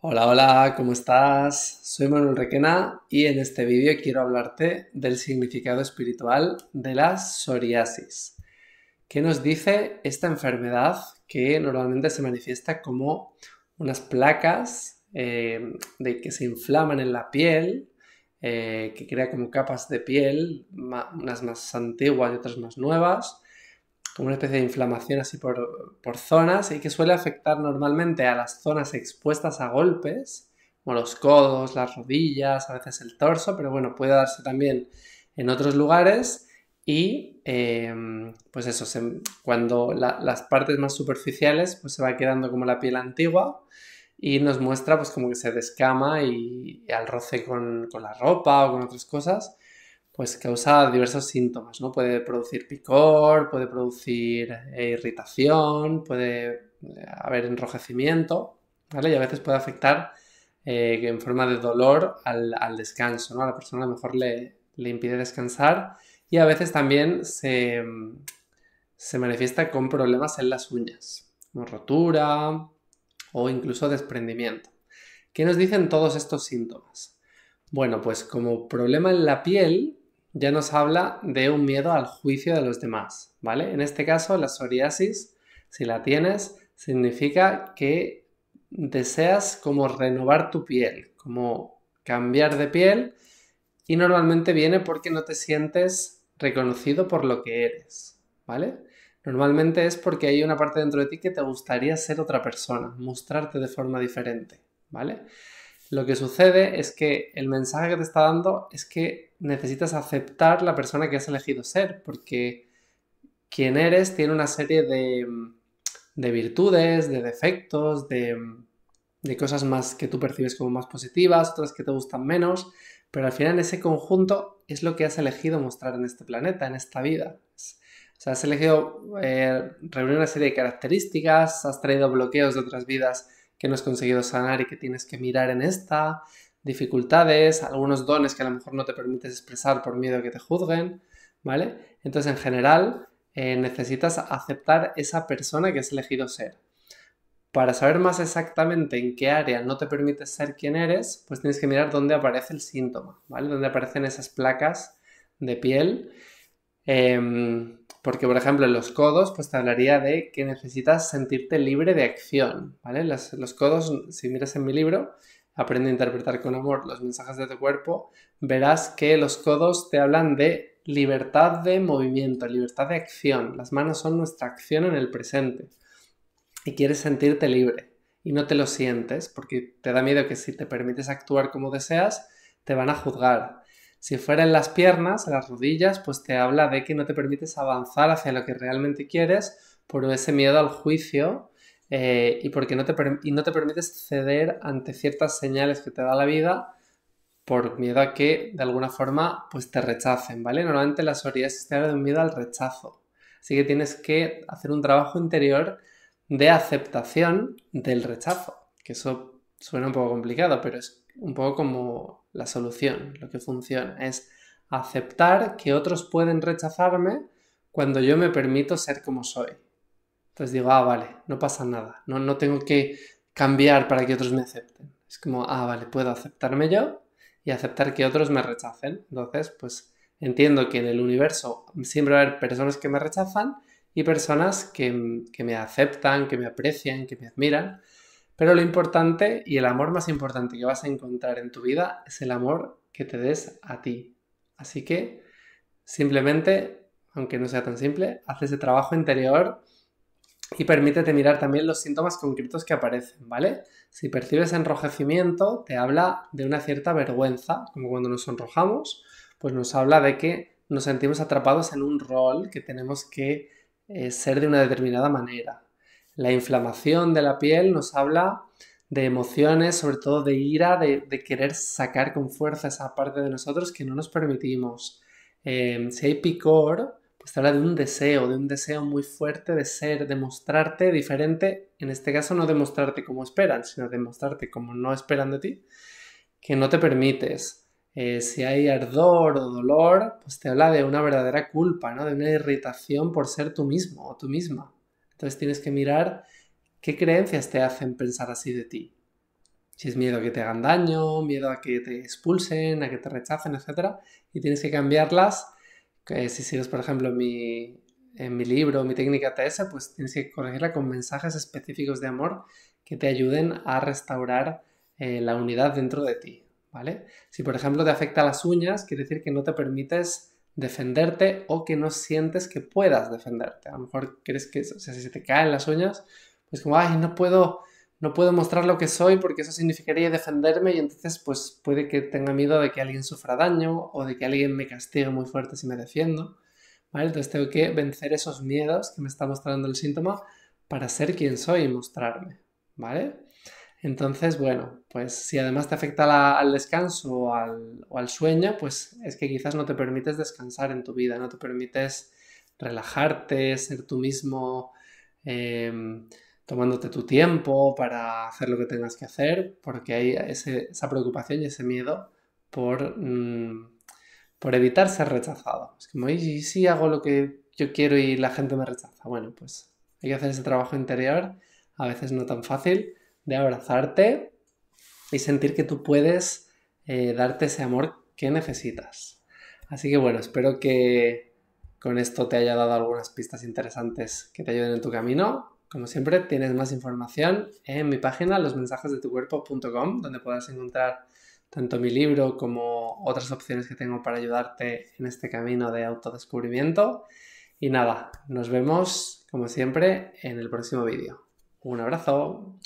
Hola, hola, ¿cómo estás? Soy Manuel Requena y en este vídeo quiero hablarte del significado espiritual de la psoriasis. ¿Qué nos dice esta enfermedad que normalmente se manifiesta como unas placas eh, de que se inflaman en la piel, eh, que crea como capas de piel, unas más antiguas y otras más nuevas? una especie de inflamación así por, zonas y que suele afectar normalmente a las zonas expuestas a golpes, como los codos, las rodillas, a veces el torso, pero bueno, puede darse también en otros lugares. Y em, pues eso, cuando las partes más superficiales pues se va quedando como la piel antigua y nos muestra pues como que se descama y, al roce con, la ropa o con otras cosas pues causa diversos síntomas, ¿no? Puede producir picor, puede producir eh, irritación, puede eh, haber enrojecimiento, ¿vale? Y a veces puede afectar eh, en forma de dolor al, descanso, ¿no? A la persona a lo mejor le, impide descansar y a veces también se, se, manifiesta con problemas en las uñas, como rotura o incluso desprendimiento. ¿Qué nos dicen todos estos síntomas? Bueno, pues como problema en la piel, ya nos habla de un miedo al juicio de los demás, ¿vale? En este caso, la psoriasis, si la tienes, significa que deseas como renovar tu piel, como cambiar de piel y normalmente viene porque no te sientes reconocido por lo que eres, ¿vale? Normalmente es porque hay una parte dentro de ti que te gustaría ser otra persona, mostrarte de forma diferente, ¿vale? Lo que sucede es que el mensaje que te está dando es que necesitas aceptar la persona que has elegido ser, porque quien eres tiene una serie de, mm, virtudes, de defectos, mm, de, cosas más que tú percibes como más positivas, otras que te gustan menos, pero al final ese conjunto es lo que has elegido mostrar en este planeta, en esta vida. O sea, has elegido eh, reunir una serie de características, has traído bloqueos de otras vidas que no has conseguido sanar y que tienes que mirar en esta, dificultades, algunos dones que a lo mejor no te permites expresar por miedo a que te juzguen, ¿vale? Entonces, en general, eh, necesitas aceptar esa persona que has elegido ser. Para saber más exactamente en qué área no te permites ser quien eres, pues tienes que mirar dónde aparece el síntoma, ¿vale? Dónde aparecen esas placas de piel. Em, porque, por ejemplo, en los codos, pues te hablaría de que necesitas sentirte libre de acción, ¿vale? los codos, si miras en mi libro, Aprende a interpretar con amor los mensajes de tu cuerpo, verás que los codos te hablan de libertad de movimiento, libertad de acción. Las manos son nuestra acción en el presente. Y quieres sentirte libre y no te lo sientes porque te da miedo que si te permites actuar como deseas, te van a juzgar, si fuera en las piernas, en las rodillas, pues te habla de que no te permites avanzar hacia lo que realmente quieres por ese miedo al juicio eh, y porque no te, no te permites ceder ante ciertas señales que te da la vida por miedo a que de alguna forma pues te rechacen, ¿vale? Normalmente la psoriasis te habla de un miedo al rechazo. Así que tienes que hacer un trabajo interior de aceptación del rechazo, que eso suena un poco complicado, pero es un poco como la solución, lo que funciona, es aceptar que otros pueden rechazarme cuando yo me permito ser como soy. Entonces digo, ah, vale, no pasa nada, no, tengo que cambiar para que otros me acepten. Es como, ah, vale, puedo aceptarme yo y aceptar que otros me rechacen. Entonces, pues entiendo que en el universo siempre va a haber personas que me rechazan y personas que, que me aceptan, que me aprecian, que me admiran. Pero lo importante y el amor más importante que vas a encontrar en tu vida es el amor que te des a ti. Así que simplemente, aunque no sea tan simple, haz ese trabajo interior y permítete mirar también los síntomas concretos que aparecen, ¿vale? Si percibes enrojecimiento, te habla de una cierta vergüenza, como cuando nos sonrojamos, pues nos habla de que nos sentimos atrapados en un rol que tenemos que eh, ser de una determinada manera. La inflamación de la piel nos habla de emociones, sobre todo de ira, de, querer sacar con fuerza esa parte de nosotros que no nos permitimos. Em, si hay picor, pues te habla de un deseo, de un deseo muy fuerte de ser, de mostrarte diferente, en este caso no de mostrarte como esperan, sino de mostrarte como no esperan de ti, que no te permites. Eh, si hay ardor o dolor, pues te habla de una verdadera culpa, ¿no? De una irritación por ser tú mismo o tú misma. Entonces tienes que mirar qué creencias te hacen pensar así de ti. Si es miedo a que te hagan daño, miedo a que te expulsen, a que te rechacen, etc. Y tienes que cambiarlas. Que eh, si sigues, por ejemplo, mi, en mi libro, mi técnica TS, pues tienes que corregirla con mensajes específicos de amor que te ayuden a restaurar eh, la unidad dentro de ti, ¿vale? Si por ejemplo te afecta las uñas, quiere decir que no te permites defenderte o que no sientes que puedas defenderte. A lo mejor crees que, o sea, si se te caen las uñas, pues como, ay, no puedo, no puedo mostrar lo que soy porque eso significaría defenderme y entonces pues puede que tenga miedo de que alguien sufra daño o de que alguien me castigue muy fuerte si me defiendo. ¿Vale? Entonces tengo que vencer esos miedos que me está mostrando el síntoma para ser quien soy y mostrarme, ¿vale? Entonces, bueno, pues si además te afecta al descanso o al, sueño, pues es que quizás no te permites descansar en tu vida, no te permites relajarte, ser tú mismo, em, tomándote tu tiempo para hacer lo que tengas que hacer, porque hay esa preocupación y ese miedo por, mm, evitar ser rechazado. Es como, ¿y si hago lo que yo quiero y la gente me rechaza? Bueno, pues hay que hacer ese trabajo interior, a veces no tan fácil de abrazarte y sentir que tú puedes eh, darte ese amor que necesitas. Así que bueno, espero que con esto te haya dado algunas pistas interesantes que te ayuden en tu camino. Como siempre, tienes más información en mi página losmensajesdetucuerpo.com, donde podrás encontrar tanto mi libro como otras opciones que tengo para ayudarte en este camino de autodescubrimiento. Y nada, nos vemos como siempre en el próximo vídeo. Un abrazo.